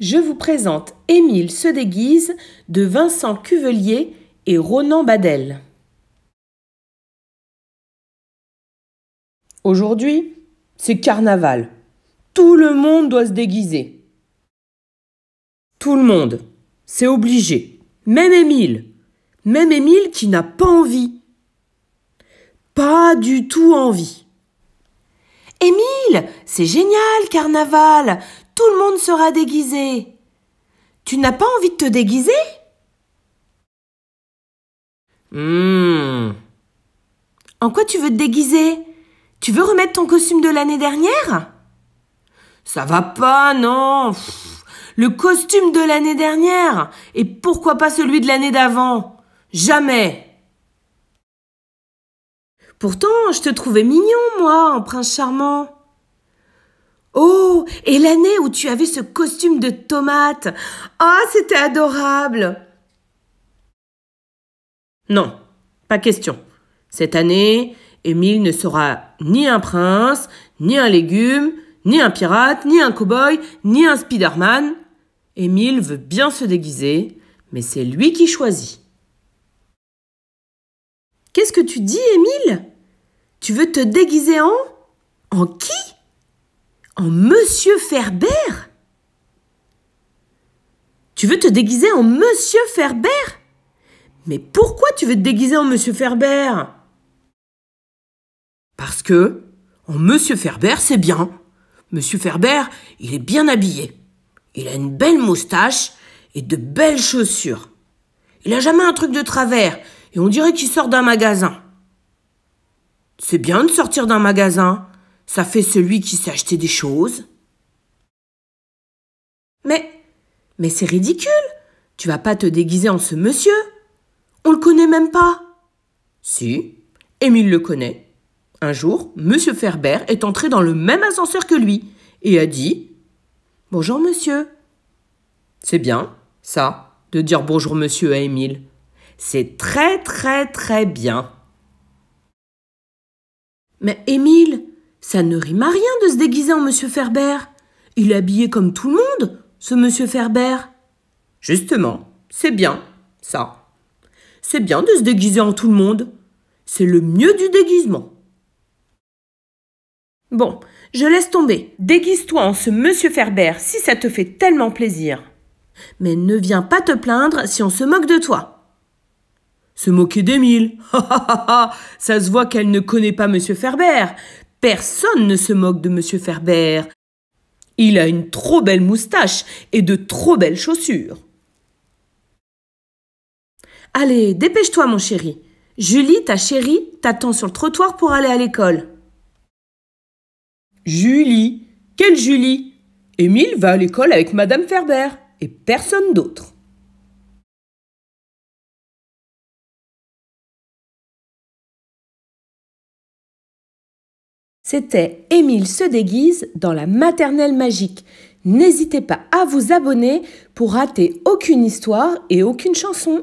je vous présente Émile se déguise de Vincent Cuvelier et Ronan Badel. Aujourd'hui, c'est carnaval. Tout le monde doit se déguiser. Tout le monde. C'est obligé. Même Émile. Même Émile qui n'a pas envie. Pas du tout envie. Émile, c'est génial, carnaval. Tout le monde sera déguisé. Tu n'as pas envie de te déguiser Hmm. En quoi tu veux te déguiser Tu veux remettre ton costume de l'année dernière Ça va pas, non Le costume de l'année dernière Et pourquoi pas celui de l'année d'avant Jamais Pourtant, je te trouvais mignon, moi, en prince charmant. Oh, et l'année où tu avais ce costume de tomate. Ah, oh, c'était adorable. Non, pas question. Cette année, Émile ne sera ni un prince, ni un légume, ni un pirate, ni un cow-boy, ni un Spider-Man. Émile veut bien se déguiser, mais c'est lui qui choisit. Qu'est-ce que tu dis, Émile Tu veux te déguiser en En qui en Monsieur Ferber Tu veux te déguiser en Monsieur Ferber Mais pourquoi tu veux te déguiser en Monsieur Ferber Parce que en Monsieur Ferber, c'est bien. Monsieur Ferber, il est bien habillé. Il a une belle moustache et de belles chaussures. Il n'a jamais un truc de travers et on dirait qu'il sort d'un magasin. C'est bien de sortir d'un magasin ça fait celui qui s'est acheté des choses. Mais, mais c'est ridicule. Tu vas pas te déguiser en ce monsieur. On le connaît même pas. Si, Émile le connaît. Un jour, monsieur Ferber est entré dans le même ascenseur que lui et a dit Bonjour monsieur. C'est bien, ça, de dire bonjour monsieur à Émile. C'est très très très bien. Mais Émile, ça ne rime à rien de se déguiser en Monsieur Ferber. Il est habillé comme tout le monde, ce Monsieur Ferber. Justement, c'est bien, ça. C'est bien de se déguiser en tout le monde. C'est le mieux du déguisement. Bon, je laisse tomber. Déguise-toi en ce Monsieur Ferber si ça te fait tellement plaisir. Mais ne viens pas te plaindre si on se moque de toi. Se moquer d'Émile. ça se voit qu'elle ne connaît pas Monsieur Ferber. Personne ne se moque de M. Ferber. Il a une trop belle moustache et de trop belles chaussures. Allez, dépêche-toi, mon chéri. Julie, ta chérie, t'attend sur le trottoir pour aller à l'école. Julie Quelle Julie Émile va à l'école avec Madame Ferber et personne d'autre. C'était Émile se déguise dans la maternelle magique. N'hésitez pas à vous abonner pour rater aucune histoire et aucune chanson.